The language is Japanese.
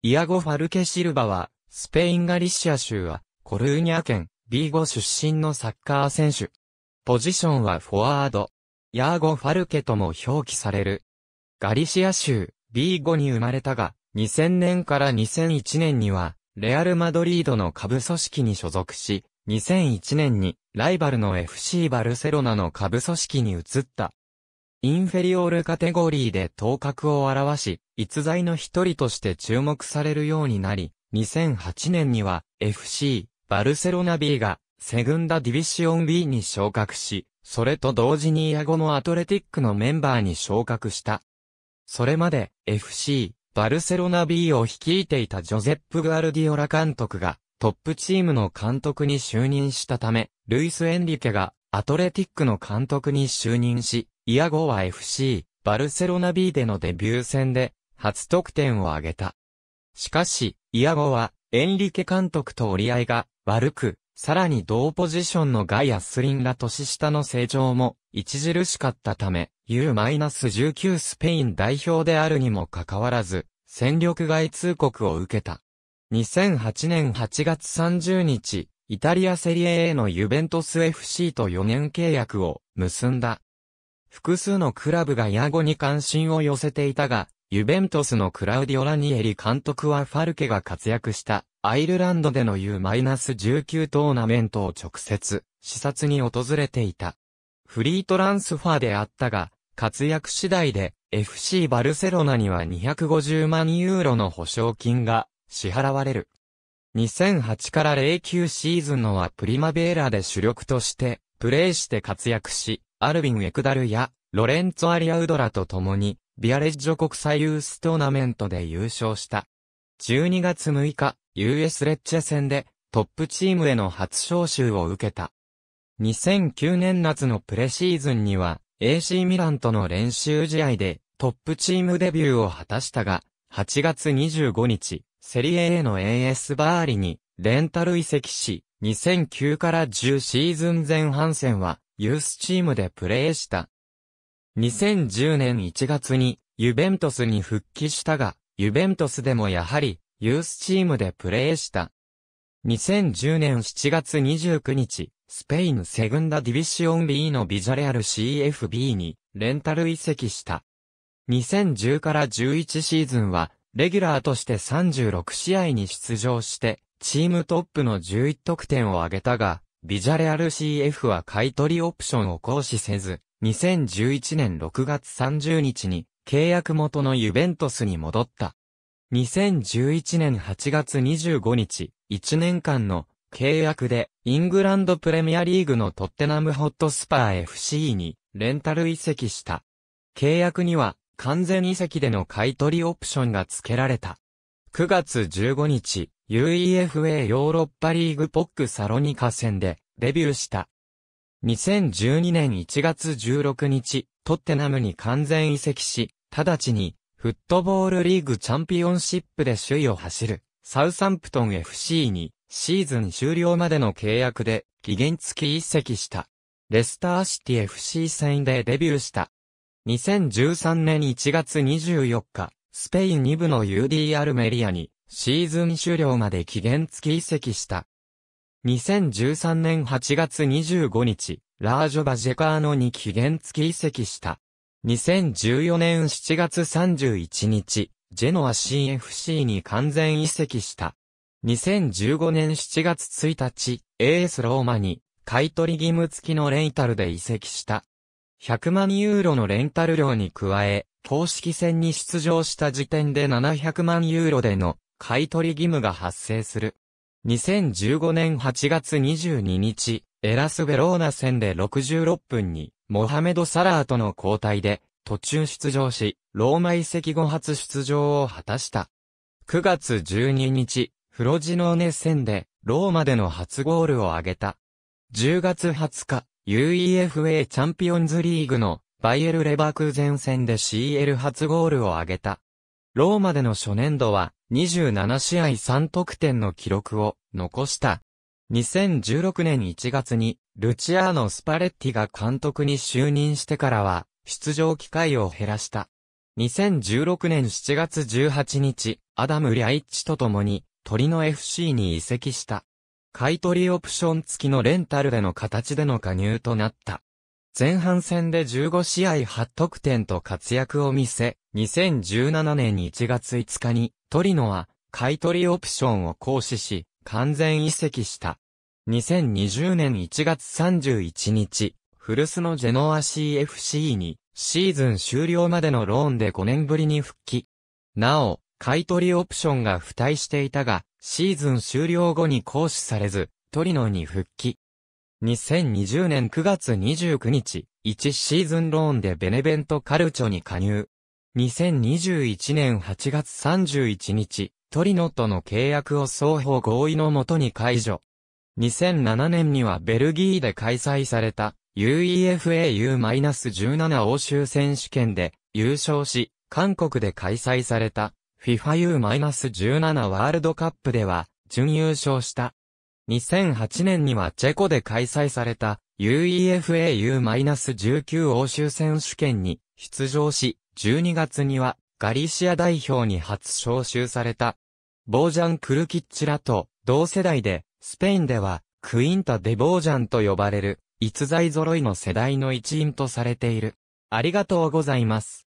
イアゴ・ファルケ・シルバは、スペイン・ガリシア州は、コルーニャ県、ビーゴ出身のサッカー選手。ポジションはフォワード。ヤーゴ・ファルケとも表記される。ガリシア州、ビーゴに生まれたが、2000年から2001年には、レアル・マドリードの下部組織に所属し、2001年に、ライバルの FC バルセロナの下部組織に移った。インフェリオールカテゴリーで頭角を表し、逸材の一人として注目されるようになり、2008年には FC バルセロナ B がセグンダディビシオン B に昇格し、それと同時にイヤゴもアトレティックのメンバーに昇格した。それまで FC バルセロナ B を率いていたジョゼップ・ガルディオラ監督がトップチームの監督に就任したため、ルイス・エンリケがアトレティックの監督に就任し、イヤゴは FC バルセロナ B でのデビュー戦で初得点を挙げた。しかし、イアゴは、エンリケ監督と折り合いが悪く、さらに同ポジションのガイアスリンら年下の成長も著しかったため、U-19 スペイン代表であるにもかかわらず、戦力外通告を受けた。2008年8月30日、イタリアセリエ A のユベントス FC と4年契約を結んだ。複数のクラブがヤゴに関心を寄せていたが、ユベントスのクラウディオ・ラニエリ監督はファルケが活躍したアイルランドでの U-19 トーナメントを直接視察に訪れていた。フリートランスファーであったが、活躍次第で FC バルセロナには250万ユーロの保証金が支払われる。2008から09シーズンのはプリマベーラで主力としてプレーして活躍し、アルビン・エクダルやロレンツアリアウドラと共にビアレッジョ国際ユーストーナメントで優勝した。12月6日、US レッチェ戦でトップチームへの初招集を受けた。2009年夏のプレシーズンには AC ミランとの練習試合でトップチームデビューを果たしたが、8月25日、セリエ A の AS バーリにレンタル移籍し、2009から10シーズン前半戦はユースチームでプレーした。2010年1月にユベントスに復帰したが、ユベントスでもやはりユースチームでプレーした。2010年7月29日、スペインセグンダディビシオン B のビジャレアル CFB にレンタル移籍した。2010から11シーズンは、レギュラーとして36試合に出場して、チームトップの11得点を挙げたが、ビジャレアル CF は買取オプションを行使せず、2011年6月30日に契約元のユベントスに戻った。2011年8月25日、1年間の契約でイングランドプレミアリーグのトッテナムホットスパー FC にレンタル移籍した。契約には完全移籍での買取オプションが付けられた。9月15日、UEFA ヨーロッパリーグポックサロニカ戦でデビューした。2012年1月16日、トッテナムに完全移籍し、直ちに、フットボールリーグチャンピオンシップで首位を走る、サウサンプトン FC に、シーズン終了までの契約で、期限付き移籍した。レスターシティ FC 戦でデビューした。2013年1月24日、スペイン2部の UD アルメリアに、シーズン終了まで期限付き移籍した。2013年8月25日、ラージョバジェカーノに期限付き移籍した。2014年7月31日、ジェノア CFC に完全移籍した。2015年7月1日、AS ローマに買取義務付きのレンタルで移籍した。100万ユーロのレンタル料に加え、公式戦に出場した時点で700万ユーロでの買取義務が発生する。2015年8月22日、エラス・ベローナ戦で66分に、モハメド・サラーとの交代で、途中出場し、ローマ遺跡後初出場を果たした。9月12日、フロジノーネ戦で、ローマでの初ゴールを挙げた。10月20日、UEFA チャンピオンズリーグの、バイエル・レバークーゼン戦で CL 初ゴールを挙げた。ローマでの初年度は27試合3得点の記録を残した。2016年1月にルチアーノ・スパレッティが監督に就任してからは出場機会を減らした。2016年7月18日、アダム・リャイッチと共に鳥の FC に移籍した。買取オプション付きのレンタルでの形での加入となった。前半戦で15試合8得点と活躍を見せ、2017年1月5日に、トリノは、買取オプションを行使し、完全移籍した。2020年1月31日、古巣のジェノア CFC に、シーズン終了までのローンで5年ぶりに復帰。なお、買取オプションが付帯していたが、シーズン終了後に行使されず、トリノに復帰。2020年9月29日、1シーズンローンでベネベントカルチョに加入。2021年8月31日、トリノとの契約を双方合意のもとに解除。2007年にはベルギーで開催された UEFAU-17 欧州選手権で優勝し、韓国で開催された FIFAU-17 ワールドカップでは準優勝した。2008年にはチェコで開催された UEFAU-19 欧州選手権に出場し、12月にはガリシア代表に初招集された。ボージャン・クルキッチらと同世代で、スペインではクインタ・デ・ボージャンと呼ばれる逸材揃いの世代の一員とされている。ありがとうございます。